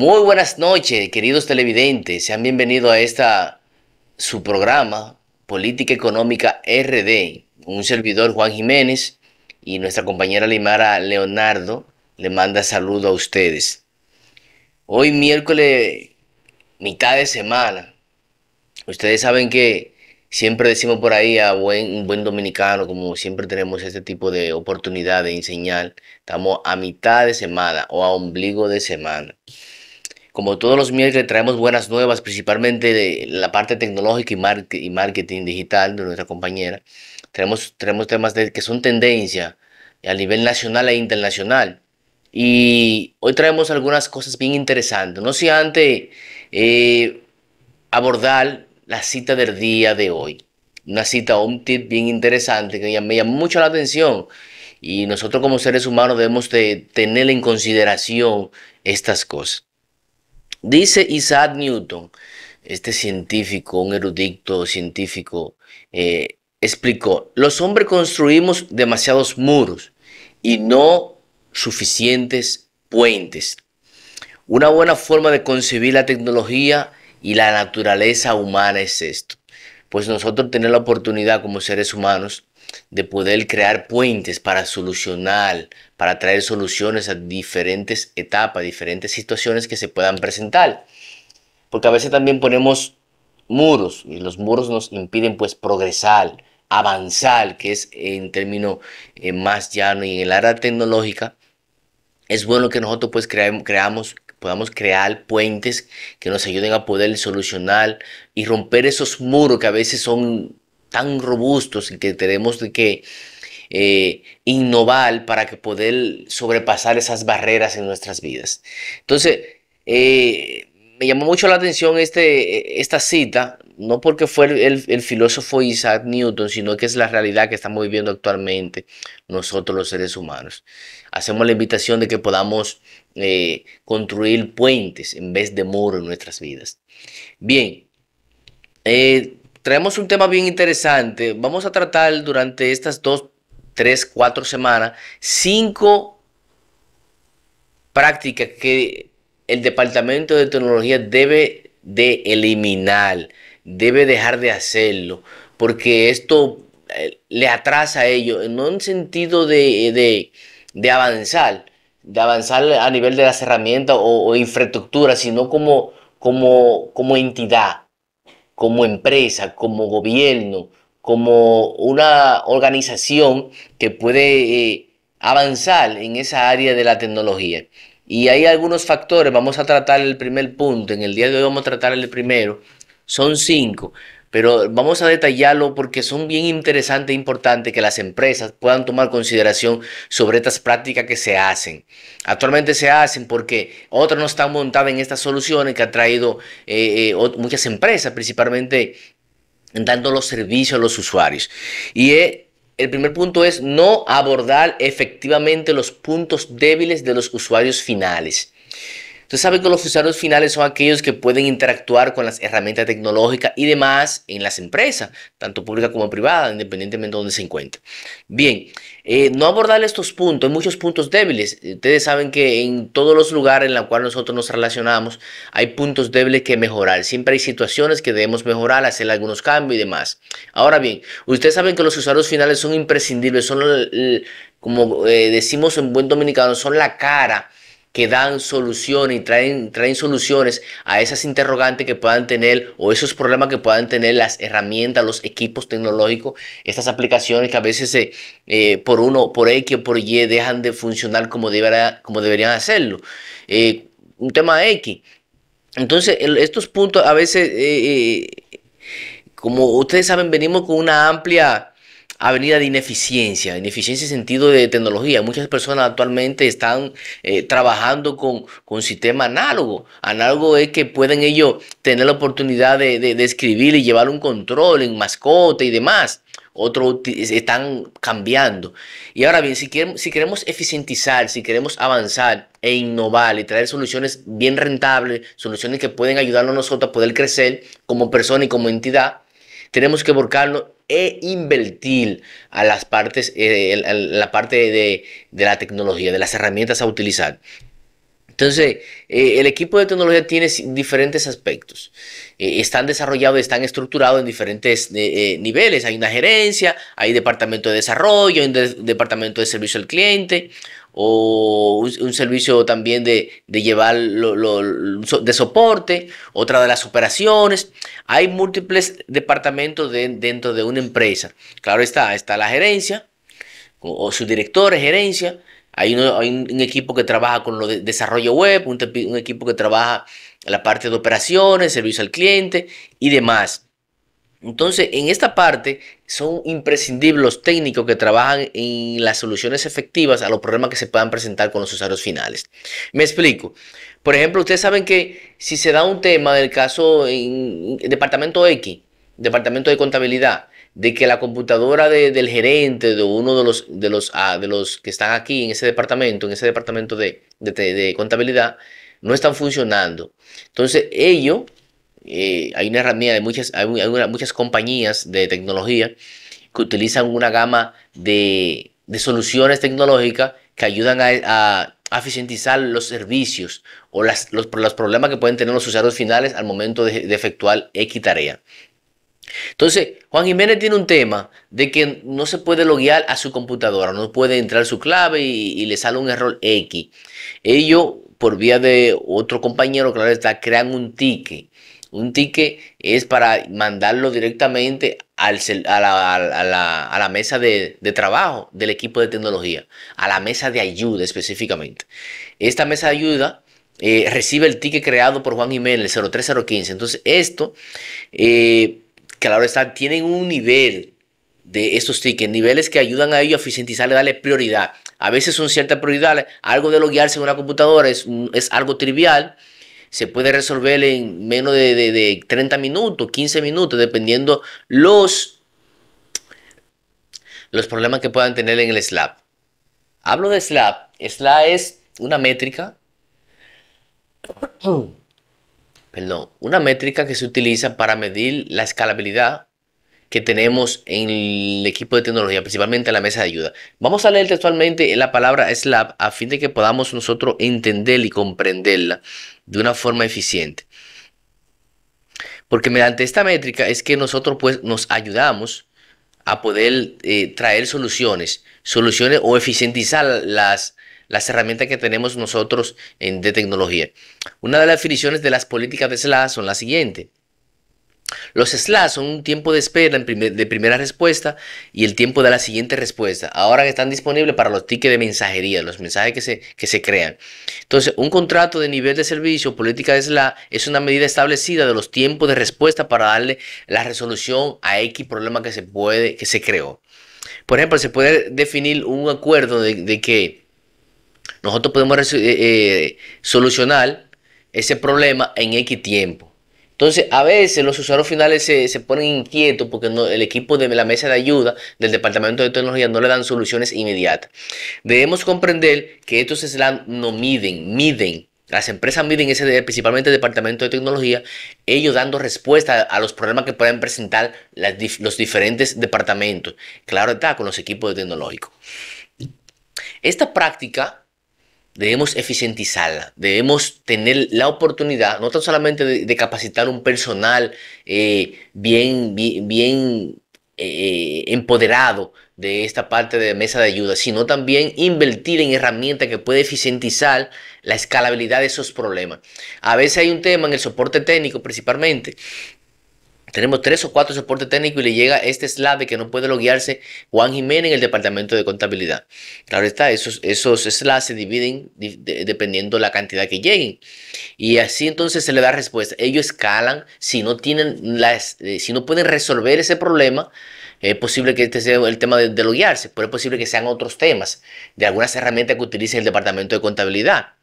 Muy buenas noches, queridos televidentes. Sean bienvenidos a esta su programa Política Económica RD. Un servidor Juan Jiménez y nuestra compañera Limara Leonardo le manda saludo a ustedes. Hoy miércoles mitad de semana. Ustedes saben que siempre decimos por ahí a buen, un buen dominicano, como siempre tenemos este tipo de oportunidad de enseñar, estamos a mitad de semana o a ombligo de semana. Como todos los miércoles traemos buenas nuevas, principalmente de la parte tecnológica y, marketing digital de nuestra compañera. Tenemos, tenemos temas que son tendencia a nivel nacional e internacional. Y hoy traemos algunas cosas bien interesantes. No sé antes eh, abordar la cita del día de hoy. Una cita un tip bien interesante que me llama mucho la atención. Y nosotros como seres humanos debemos tener en consideración estas cosas. Dice Isaac Newton, este científico, un erudito científico, eh, explicó, los hombres construimos demasiados muros y no suficientes puentes. Una buena forma de concebir la tecnología y la naturaleza humana es esto. Pues nosotros tenemos la oportunidad como seres humanos de poder crear puentes para solucionar, para traer soluciones a diferentes etapas, diferentes situaciones que se puedan presentar. Porque a veces también ponemos muros y los muros nos impiden pues progresar, avanzar, que es en término eh, más llano y en el área tecnológica. Es bueno que nosotros pues creamos podamos crear puentes que nos ayuden a poder solucionar y romper esos muros que a veces son tan robustos y que tenemos que eh, innovar para que poder sobrepasar esas barreras en nuestras vidas. Entonces, eh, me llamó mucho la atención este, esta cita, no porque fue el, filósofo Isaac Newton, sino que es la realidad que estamos viviendo actualmente nosotros los seres humanos. Hacemos la invitación de que podamos eh, construir puentes en vez de muros en nuestras vidas. Bien, eh, traemos un tema bien interesante. Vamos a tratar durante estas dos, tres, cuatro semanas, cinco prácticas que el Departamento de Tecnología debe de eliminar, debe dejar de hacerlo, porque esto eh, le atrasa a ellos, no en sentido de, avanzar, de avanzar a nivel de las herramientas o, o infraestructura, sino como, como, como entidad como empresa, como gobierno, como una organización que puede eh, avanzar en esa área de la tecnología. Y hay algunos factores, vamos a tratar el primer punto, en el día de hoy vamos a tratar el primero, son cinco pero vamos a detallarlo porque son bien interesantes e importantes que las empresas puedan tomar consideración sobre estas prácticas que se hacen. Actualmente se hacen porque otras no están montadas en estas soluciones que ha traído eh, eh, muchas empresas, principalmente dando los servicios a los usuarios. Y eh, el primer punto es no abordar efectivamente los puntos débiles de los usuarios finales. Ustedes saben que los usuarios finales son aquellos que pueden interactuar con las herramientas tecnológicas y demás en las empresas, tanto públicas como privada, independientemente de donde se encuentren. Bien, eh, no abordar estos puntos, hay muchos puntos débiles. Ustedes saben que en todos los lugares en los cuales nosotros nos relacionamos hay puntos débiles que mejorar. Siempre hay situaciones que debemos mejorar, hacer algunos cambios y demás. Ahora bien, ustedes saben que los usuarios finales son imprescindibles, son, como eh, decimos en buen dominicano, son la cara que dan solución y traen, traen soluciones a esas interrogantes que puedan tener o esos problemas que puedan tener las herramientas, los equipos tecnológicos, estas aplicaciones que a veces eh, por uno, por X o por Y dejan de funcionar como, como deberían hacerlo. Eh, un tema X. Entonces, estos puntos a veces, eh, como ustedes saben, venimos con una amplia avenida de ineficiencia, ineficiencia en sentido de tecnología. Muchas personas actualmente están eh, trabajando con, con sistema análogo. Análogo es que pueden ellos tener la oportunidad de, escribir y llevar un control en mascota y demás otros están cambiando. Y ahora bien, si, queremos, si queremos eficientizar, si queremos avanzar e innovar y traer soluciones bien rentables, soluciones que pueden ayudarnos a nosotros a poder crecer como persona y como entidad, tenemos que volcarnos e invertir a las partes, eh, la parte de, la tecnología, de las herramientas a utilizar. Entonces, eh, el equipo de tecnología tiene diferentes aspectos. Eh, están desarrollados, están estructurados en diferentes niveles. Hay una gerencia, hay departamento de desarrollo, hay departamento de servicio al cliente, o un, servicio también de, llevar de soporte, otra de las operaciones. Hay múltiples departamentos dentro de una empresa. Claro está, está la gerencia, o, su director directores, gerencia, hay un, un, equipo que trabaja con lo de desarrollo web, un, un, equipo que trabaja la parte de operaciones, servicio al cliente y demás. Entonces, en esta parte son imprescindibles los técnicos que trabajan en las soluciones efectivas a los problemas que se puedan presentar con los usuarios finales. Me explico. Por ejemplo, ustedes saben que si se da un tema del caso en departamento X, departamento de contabilidad, de que la computadora del gerente de uno de los, de, los, ah, de los que están aquí en ese departamento, en ese departamento de, de contabilidad, no están funcionando. Entonces, ellos eh, hay una herramienta de muchas, muchas compañías de tecnología que utilizan una gama de, soluciones tecnológicas que ayudan a, eficientizar los servicios o los, problemas que pueden tener los usuarios finales al momento de, efectuar X tarea. Entonces, Juan Jiménez tiene un tema de que no se puede loguear a su computadora, no puede entrar su clave y, le sale un error X. Ello por vía de otro compañero, claro está, crean un ticket un ticket es para mandarlo directamente a, la, mesa de, trabajo del equipo de tecnología, a la mesa de ayuda específicamente. Esta mesa de ayuda eh, recibe el ticket creado por Juan Jiménez, el 03015. Entonces, esto, la eh, claro está, tienen un nivel de estos tickets, niveles que ayudan a ellos a eficientizarle, darle prioridad. A veces son ciertas prioridades, algo de loguearse en una computadora es algo trivial se puede resolver en menos de, 30 minutos, 15 minutos, dependiendo los, los problemas que puedan tener en el SLAP. Hablo de SLAP. SLAP es una métrica. Perdón, una métrica que se utiliza para medir la escalabilidad que tenemos en el equipo de tecnología, principalmente en la mesa de ayuda. Vamos a leer textualmente la palabra SLAP a fin de que podamos nosotros entender y comprenderla de una forma eficiente. Porque mediante esta métrica es que nosotros pues nos ayudamos a poder eh, traer soluciones, soluciones o eficientizar las, las herramientas que tenemos nosotros en, de tecnología. Una de las definiciones de las políticas de SLA son las siguientes. Los SLA son un tiempo de espera de primera respuesta y el tiempo de la siguiente respuesta. Ahora que están disponibles para los tickets de mensajería, los mensajes que se, que se crean. Entonces, un contrato de nivel de servicio, política de SLA, es una medida establecida de los tiempos de respuesta para darle la resolución a X problema que se puede, que se creó. Por ejemplo, se puede definir un acuerdo de, que nosotros podemos eh, eh, solucionar ese problema en X tiempo. Entonces, a veces los usuarios finales se, ponen inquietos porque el equipo de la mesa de ayuda del Departamento de Tecnología no le dan soluciones inmediatas. Debemos comprender que estos SLAM no miden, miden. Las empresas miden ese, principalmente el departamento de tecnología, ellos dando respuesta a los problemas que pueden presentar los diferentes departamentos. Claro está, con los equipos de tecnológicos. Esta práctica debemos eficientizarla, debemos tener la oportunidad, no tan solamente de, capacitar un personal eh, bien, eh, empoderado de esta parte de mesa de ayuda, sino también invertir en herramientas que puede eficientizar la escalabilidad de esos problemas. A veces hay un tema en el soporte técnico principalmente tenemos tres o cuatro soporte técnico y le llega este slave que no puede loguearse Juan Jiménez en el departamento de contabilidad. Claro está, esos, esos slaves se dividen dependiendo la cantidad que lleguen. Y así entonces se le da respuesta. Ellos escalan, si no, tienen eh, si no pueden resolver ese problema, es posible que este sea el tema de, de loguearse, pero es posible que sean otros temas de algunas herramientas que utilice el departamento de contabilidad.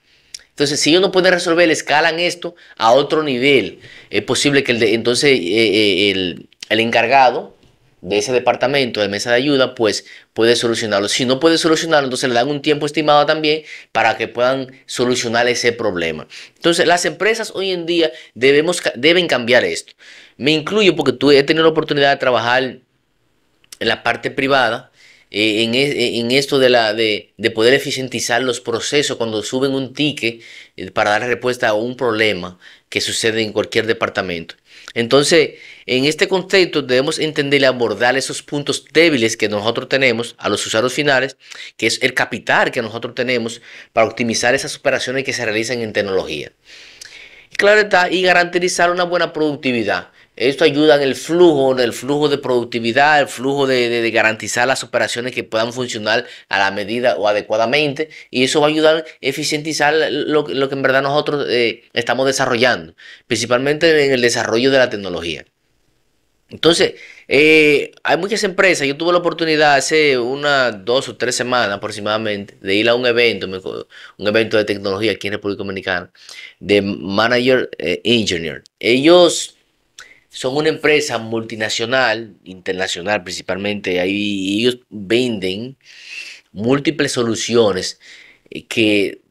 Entonces, si ellos no pueden resolver, escalan esto a otro nivel. Es posible que el entonces eh, eh, el, encargado de ese departamento de mesa de ayuda, pues puede solucionarlo. Si no puede solucionarlo, entonces le dan un tiempo estimado también para que puedan solucionar ese problema. Entonces, las empresas hoy en día debemos, deben cambiar esto. Me incluyo porque tú, he tenido la oportunidad de trabajar en la parte privada eh, e, eh, en, esto de, la, de, poder eficientizar los procesos cuando suben un ticket eh, para dar respuesta a un problema que sucede en cualquier departamento. Entonces, en este contexto debemos entender y abordar esos puntos débiles que nosotros tenemos a los usuarios finales, que es el capital que nosotros tenemos para optimizar esas operaciones que se realizan en tecnología. claro está, y garantizar una buena productividad. Esto ayuda en el flujo, en el flujo de productividad, el flujo de, garantizar las operaciones que puedan funcionar a la medida o adecuadamente. Y eso va a ayudar a eficientizar lo, que en verdad nosotros eh, estamos desarrollando, principalmente en el desarrollo de la tecnología. Entonces, eh, hay muchas empresas. Yo tuve la oportunidad hace unas dos o tres semanas aproximadamente de ir a un evento, un evento de tecnología aquí en República Dominicana, de Manager eh, Engineer. Ellos son una empresa multinacional, internacional principalmente, ahí ellos venden múltiples soluciones eh, que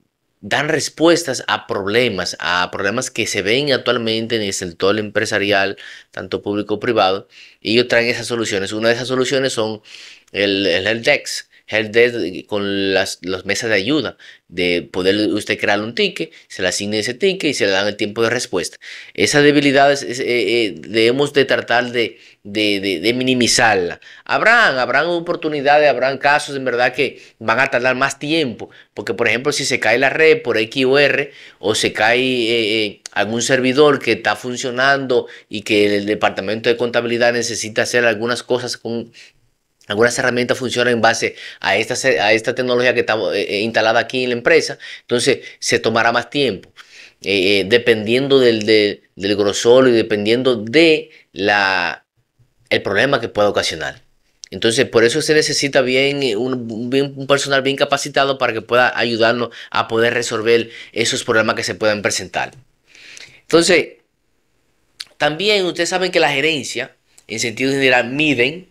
dan respuestas a problemas, a problemas que se ven actualmente en el sector empresarial, tanto público como privado, y ellos traen esas soluciones. Una de esas soluciones son el, el, el DEX, help eh, con las, mesas de ayuda, de poder usted crear un ticket, se le asigne ese ticket y se le dan el tiempo de respuesta. Esas debilidades eh, eh, debemos de tratar de, de, minimizarla. Habrán, habrán oportunidades, habrán casos en verdad que van a tardar más tiempo, porque por ejemplo si se cae la red por XOR, o se cae algún servidor que está funcionando y que el departamento de contabilidad necesita hacer algunas cosas con, algunas herramientas funcionan en base a esta, esta tecnología que está eh, eh, instalada aquí en la empresa, entonces se tomará más tiempo. Eh, dependiendo del, grosor y dependiendo de la, el problema que pueda ocasionar. Entonces, por eso se necesita un, un, personal bien capacitado para que pueda ayudarnos a poder resolver esos problemas que se puedan presentar. Entonces, también ustedes saben que la gerencia, en sentido general, miden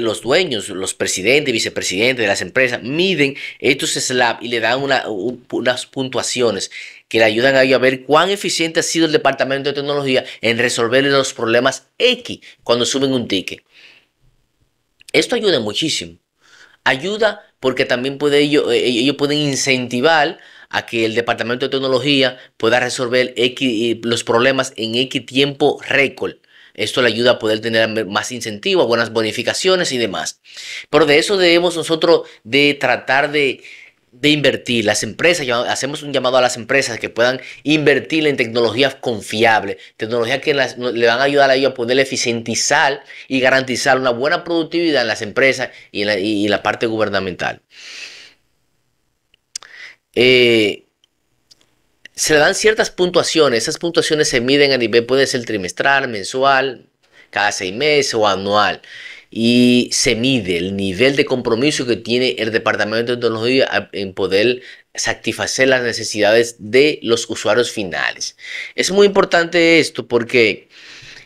los dueños, los presidentes, vicepresidentes de las empresas, miden estos slabs y le dan unas puntuaciones que le ayudan a ellos a ver cuán eficiente ha sido el departamento de tecnología en resolver los problemas X cuando suben un ticket. Esto ayuda muchísimo. Ayuda porque también ellos, eh, eh, ellos pueden incentivar a que el departamento de tecnología pueda resolver X, eh, los problemas en X tiempo récord. Esto le ayuda a poder tener más incentivos, buenas bonificaciones y demás. Pero de eso debemos nosotros de tratar de, invertir. Las empresas, hacemos un llamado a las empresas que puedan invertir en tecnologías confiables, tecnologías que le van a ayudar a ellos a poder eficientizar y garantizar una buena productividad en las empresas y en la, la parte gubernamental. Eh, se le dan ciertas puntuaciones. Esas puntuaciones se miden a nivel, puede ser trimestral, mensual, cada seis meses o anual. Y se mide el nivel de compromiso que tiene el Departamento de Tecnología en poder satisfacer las necesidades de los usuarios finales. Es muy importante esto porque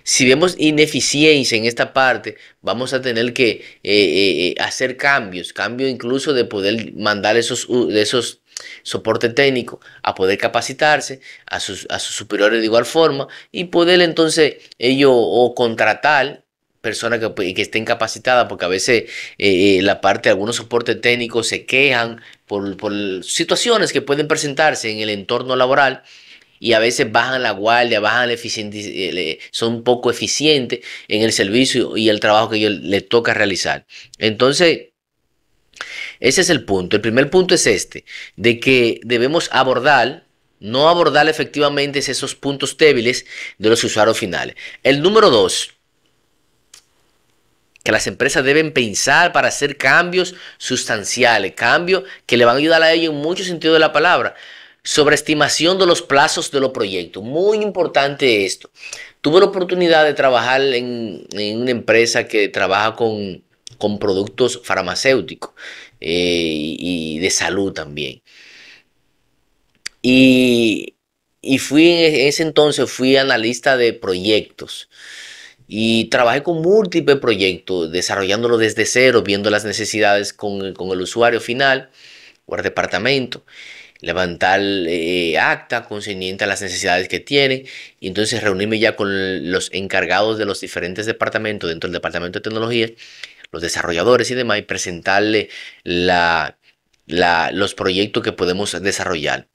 si vemos ineficiencia en esta parte, vamos a tener que eh, eh, eh, hacer cambios, cambio incluso de poder mandar esos, esos soporte técnico a poder capacitarse a sus, superiores de igual forma y poder entonces ellos o contratar personas que, estén capacitadas, porque a veces eh, eh, la parte de algunos soportes técnicos se quejan por, situaciones que pueden presentarse en el entorno laboral y a veces bajan la guardia, bajan la eficiencia, eh, son poco eficientes en el servicio y el trabajo que ellos les toca realizar. Entonces, ese es el punto. El primer punto es este, de que debemos abordar, no abordar efectivamente esos puntos débiles de los usuarios finales. El número dos, que las empresas deben pensar para hacer cambios sustanciales, cambios que le van a ayudar a ellos en muchos sentido de la palabra. Sobreestimación de los plazos de los proyectos. Muy importante esto. Tuve la oportunidad de trabajar en una empresa que trabaja con con productos farmacéuticos eh, y de salud también. Y, fui e-, en ese entonces, fui analista de proyectos. Y trabajé con múltiples proyectos, desarrollándolo desde cero, viendo las necesidades con, el usuario final o el departamento, levantar eh, acta concerniente a las necesidades que tiene, y entonces reunirme ya con los encargados de los diferentes departamentos dentro del departamento de tecnología los desarrolladores y demás y presentarle los proyectos que podemos desarrollar.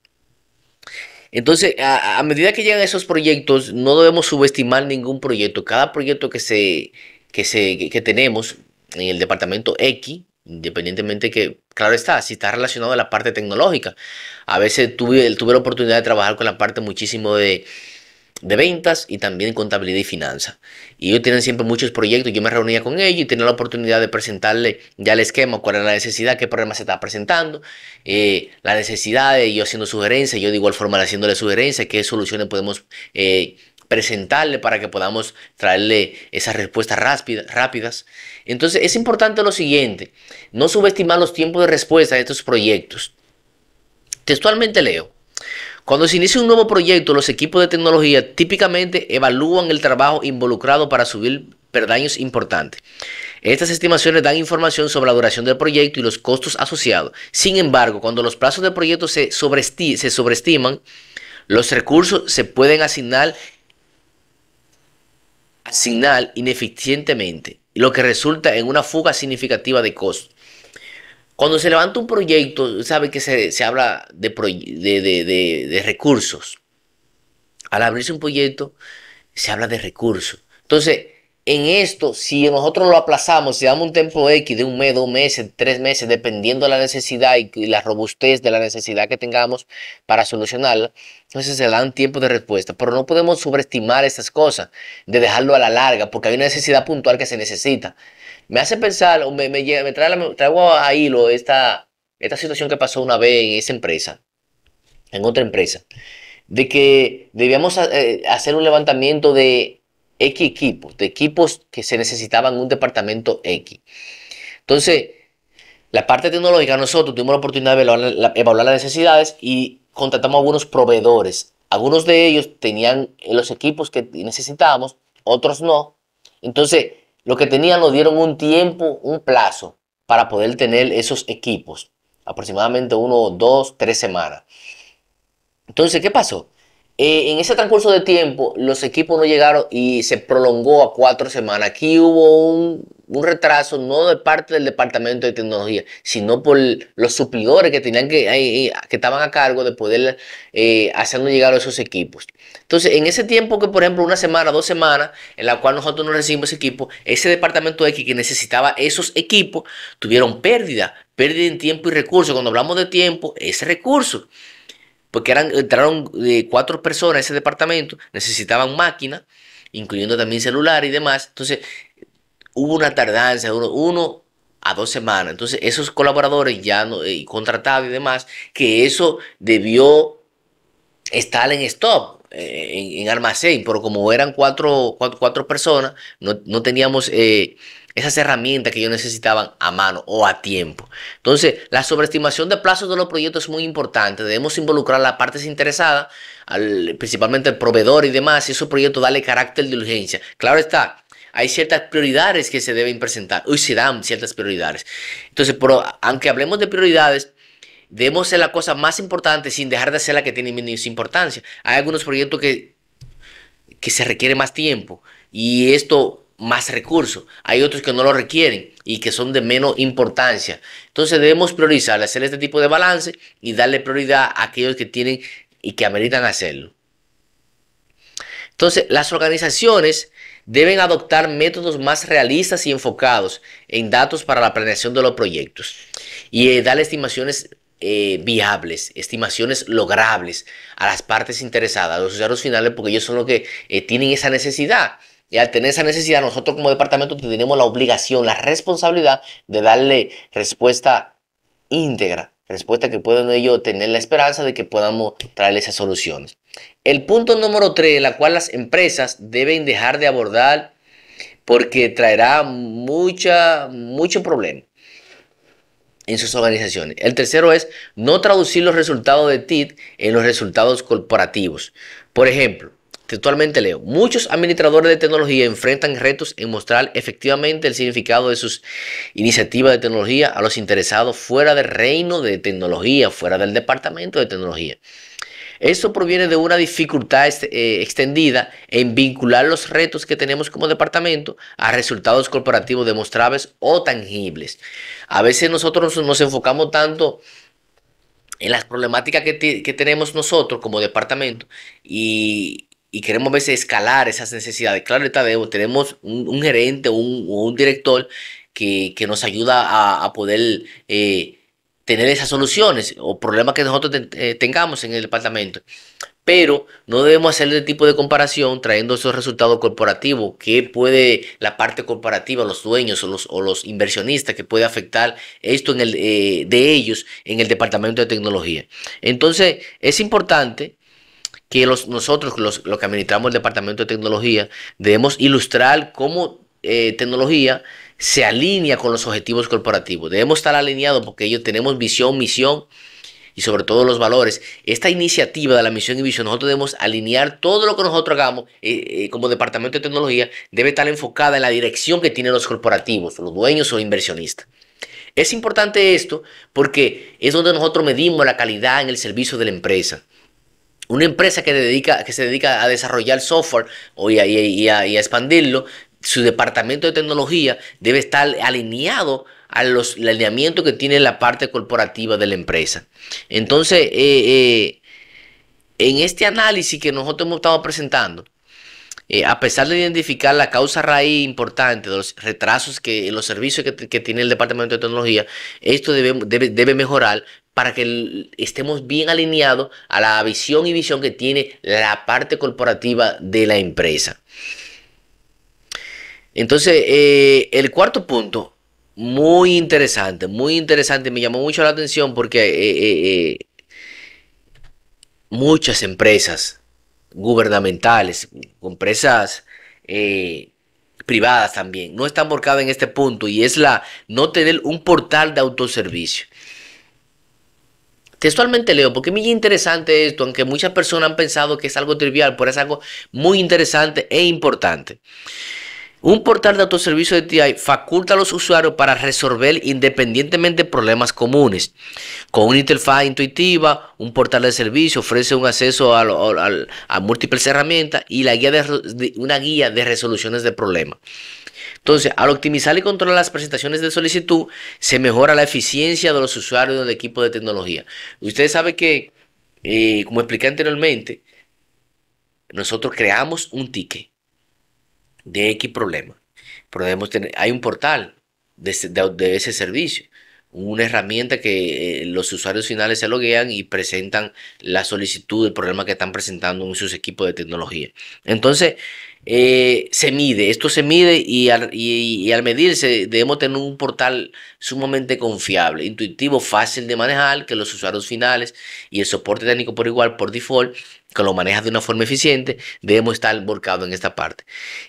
Entonces, a, medida que llegan esos proyectos, no debemos subestimar ningún proyecto. Cada proyecto que, se, que, se, que tenemos en el departamento X, independientemente que, claro está, si está relacionado a la parte tecnológica. A veces tuve, tuve la oportunidad de trabajar con la parte muchísimo de, de ventas y también contabilidad y finanza. Y ellos tienen siempre muchos proyectos. Yo me reunía con ellos y tenía la oportunidad de presentarle ya el esquema, cuál era la necesidad, qué problema se estaba presentando, eh, la necesidad de yo haciendo sugerencias, yo de igual forma haciéndole sugerencias, qué soluciones podemos eh, presentarle para que podamos traerle esas respuestas rápida, rápidas. Entonces es importante lo siguiente, no subestimar los tiempos de respuesta de estos proyectos. Textualmente leo, cuando se inicia un nuevo proyecto, los equipos de tecnología típicamente evalúan el trabajo involucrado para subir perdaños importantes. Estas estimaciones dan información sobre la duración del proyecto y los costos asociados. Sin embargo, cuando los plazos del proyecto se, sobreestiman, los recursos se pueden asignar ineficientemente, lo que resulta en una fuga significativa de costos. Cuando se levanta un proyecto, sabe que se, habla de, de, recursos. Al abrirse un proyecto, se habla de recursos. Entonces, en esto, si nosotros lo aplazamos, si damos un tiempo X de un mes, dos meses, tres meses, dependiendo de la necesidad y, la robustez de la necesidad que tengamos para solucionarla, entonces se dan tiempo de respuesta. Pero no podemos sobreestimar esas cosas, de dejarlo a la larga, porque hay una necesidad puntual que se necesita me hace pensar, o me, traigo a hilo esta, situación que pasó una vez en esa empresa, en otra empresa, de que debíamos eh, hacer un levantamiento de X equipos, de equipos que se necesitaban en un departamento X. Entonces, la parte tecnológica, nosotros tuvimos la oportunidad de evaluar, evaluar las necesidades y contratamos a algunos proveedores. Algunos de ellos tenían los equipos que necesitábamos, otros no. Entonces, lo que tenían nos dieron un tiempo, un plazo para poder tener esos equipos. Aproximadamente uno, dos, tres semanas. Entonces, ¿qué pasó? Eh, en ese transcurso de tiempo, los equipos no llegaron y se prolongó a cuatro semanas. Aquí hubo un, retraso, no de parte del Departamento de Tecnología, sino por los suplidores que tenían que, estaban a cargo de poder eh, hacernos llegar a esos equipos. Entonces, en ese tiempo que, por ejemplo, una semana, dos semanas, en la cual nosotros no recibimos equipo, ese Departamento X que necesitaba esos equipos, tuvieron pérdida, pérdida en tiempo y recursos. Cuando hablamos de tiempo, es recurso porque eran, entraron eh, cuatro personas a ese departamento, necesitaban máquina, incluyendo también celular y demás. Entonces, hubo una tardanza, de uno a dos semanas. Entonces, esos colaboradores ya no, eh, contratados y demás, que eso debió estar en stop eh, en, almacén, pero como eran cuatro, personas, no, teníamos eh, esas herramientas que ellos necesitaban a mano o a tiempo. Entonces, la sobreestimación de plazos de los proyectos es muy importante. Debemos involucrar a las partes interesadas, principalmente al proveedor y demás, y esos proyectos darle carácter de urgencia. Claro está, hay ciertas prioridades que se deben presentar. Hoy se dan ciertas prioridades. Entonces, pero aunque hablemos de prioridades, debemos hacer la cosa más importante sin dejar de hacer la que tiene menos importancia. Hay algunos proyectos que, que se requiere más tiempo y esto más recursos. Hay otros que no lo requieren y que son de menos importancia. Entonces debemos priorizar, hacer este tipo de balance y darle prioridad a aquellos que tienen y que ameritan hacerlo. Entonces, las organizaciones deben adoptar métodos más realistas y enfocados en datos para la planeación de los proyectos y eh, darle estimaciones eh, viables, estimaciones logrables a las partes interesadas, a los usuarios finales, porque ellos son los que eh, tienen esa necesidad. Y al tener esa necesidad, nosotros como departamento tenemos la obligación, la responsabilidad de darle respuesta íntegra, respuesta que puedan ellos tener la esperanza de que podamos traerles esas soluciones. El punto número 3, la cual las empresas deben dejar de abordar porque traerá mucha, mucho problema, en sus organizaciones. El tercero es no traducir los resultados de TIT en los resultados corporativos. Por ejemplo, textualmente leo, muchos administradores de tecnología enfrentan retos en mostrar efectivamente el significado de sus iniciativas de tecnología a los interesados fuera del reino de tecnología, fuera del departamento de tecnología. Esto proviene de una dificultad eh, extendida en vincular los retos que tenemos como departamento a resultados corporativos demostrables o tangibles. A veces nosotros nos enfocamos tanto en las problemáticas que, tenemos nosotros como departamento y, queremos a veces escalar esas necesidades. Claro, tenemos un, gerente o un, director que, nos ayuda a, poder eh, tener esas soluciones o problemas que nosotros eh, tengamos en el departamento. Pero no debemos hacer el tipo de comparación trayendo esos resultados corporativos que puede la parte corporativa, los dueños o los, inversionistas que puede afectar esto eh, de ellos en el departamento de tecnología. Entonces es importante que nosotros, los, que administramos el departamento de tecnología, debemos ilustrar cómo eh, tecnología se alinea con los objetivos corporativos. Debemos estar alineados porque ellos tenemos visión, misión y sobre todo los valores. Esta iniciativa de la misión y visión, nosotros debemos alinear todo lo que nosotros hagamos eh, eh, como departamento de tecnología, debe estar enfocada en la dirección que tienen los corporativos, los dueños o inversionistas. Es importante esto porque es donde nosotros medimos la calidad en el servicio de la empresa. Una empresa que, dedica, que se dedica a desarrollar software y a expandirlo su departamento de tecnología debe estar alineado a los, al alineamiento que tiene la parte corporativa de la empresa. Entonces, eh, eh, en este análisis que nosotros hemos estado presentando, eh, a pesar de identificar la causa raíz importante de los retrasos que los servicios que, tiene el Departamento de Tecnología, esto debe, mejorar para que estemos bien alineados a la visión y visión que tiene la parte corporativa de la empresa. Entonces, eh, el cuarto punto, muy interesante, muy interesante, me llamó mucho la atención porque eh, eh, muchas empresas gubernamentales, empresas privadas también, no están volcadas en este punto y es la no tener un portal de autoservicio. Textualmente leo, porque es muy interesante esto, aunque muchas personas han pensado que es algo trivial, pero es algo muy interesante e importante. Un portal de autoservicio de TI faculta a los usuarios para resolver independientemente problemas comunes. Con una interfaz intuitiva, un portal de servicio ofrece un acceso a, múltiples herramientas y la guía de, una guía de resoluciones de problemas. Entonces, al optimizar y controlar las presentaciones de solicitud, se mejora la eficiencia de los usuarios del equipo de tecnología. Ustedes saben que, eh, como expliqué anteriormente, nosotros creamos un ticket de X problema. tener, hay un portal de, ese servicio, una herramienta que eh, los usuarios finales se loguean y presentan la solicitud del problema que están presentando en sus equipos de tecnología. Entonces, eh, se mide, esto se mide y al, medirse debemos tener un portal sumamente confiable, intuitivo, fácil de manejar, que los usuarios finales y el soporte técnico por igual, por default, que lo maneja de una forma eficiente, debemos estar volcados en esta parte.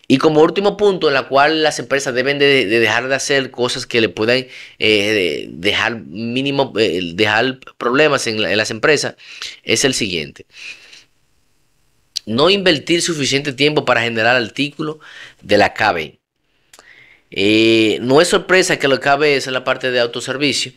Y como último punto, en la cual las empresas deben de, dejar de hacer cosas que le puedan eh, dejar mínimo, eh, dejar problemas en las empresas, es el siguiente no invertir suficiente tiempo para generar artículos de la KB. Eh, no es sorpresa que los KB es la parte de autoservicio.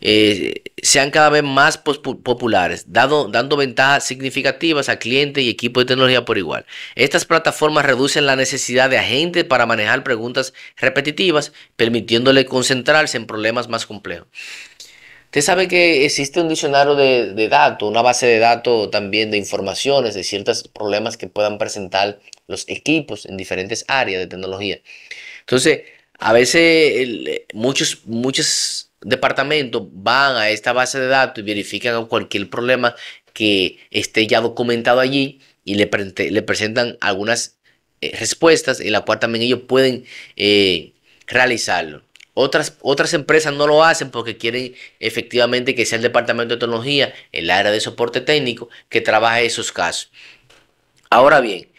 Eh, sean cada vez más populares, dando ventajas significativas a clientes y equipos de tecnología por igual. Estas plataformas reducen la necesidad de agentes para manejar preguntas repetitivas, permitiéndole concentrarse en problemas más complejos. Usted sabe que existe un diccionario de, datos, una base de datos también de informaciones, de ciertos problemas que puedan presentar los equipos en diferentes áreas de tecnología. Entonces, a veces muchos, muchos departamentos van a esta base de datos y verifican cualquier problema que esté ya documentado allí y le, presentan algunas eh, respuestas en la cuales también ellos pueden eh, realizarlo. Otras, otras empresas no lo hacen porque quieren efectivamente que sea el departamento de tecnología, el área de soporte técnico, que trabaje esos casos. Ahora bien,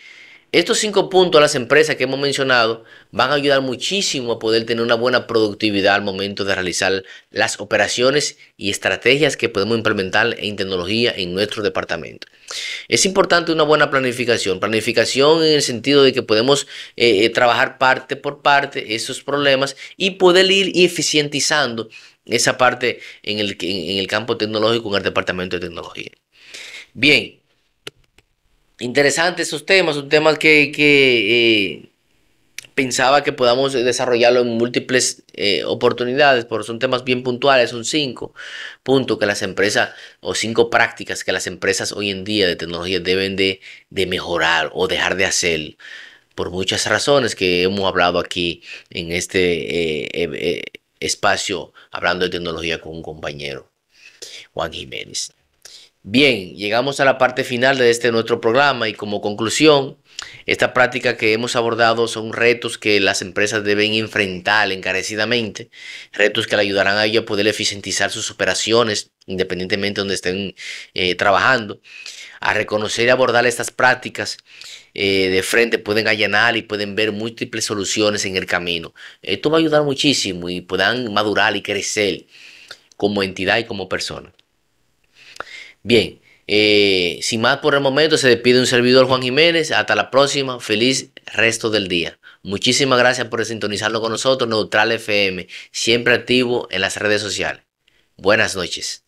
estos cinco puntos a las empresas que hemos mencionado van a ayudar muchísimo a poder tener una buena productividad al momento de realizar las operaciones y estrategias que podemos implementar en tecnología en nuestro departamento. Es importante una buena planificación, planificación en el sentido de que podemos eh, eh, trabajar parte por parte esos problemas y poder ir eficientizando esa parte en el, campo tecnológico en el departamento de tecnología. Bien, interesantes esos temas, son temas que, eh, pensaba que podamos desarrollarlo en múltiples eh, oportunidades, pero son temas bien puntuales, son cinco puntos que las empresas o cinco prácticas que las empresas hoy en día de tecnología deben de, mejorar o dejar de hacer por muchas razones que hemos hablado aquí en este eh, espacio, hablando de tecnología con un compañero, Juan Jiménez. Bien, llegamos a la parte final de este nuestro programa y como conclusión, esta práctica que hemos abordado son retos que las empresas deben enfrentar encarecidamente, retos que le ayudarán a ellos a poder eficientizar sus operaciones independientemente de donde estén eh, trabajando. A reconocer y abordar estas prácticas eh, de frente pueden allanar y pueden ver múltiples soluciones en el camino. Esto va a ayudar muchísimo y puedan madurar y crecer como entidad y como persona. Bien, eh, sin más por el momento, se despide un servidor Juan Jiménez. Hasta la próxima. Feliz resto del día. Muchísimas gracias por sintonizarlo con nosotros, Neutral FM, siempre activo en las redes sociales. Buenas noches.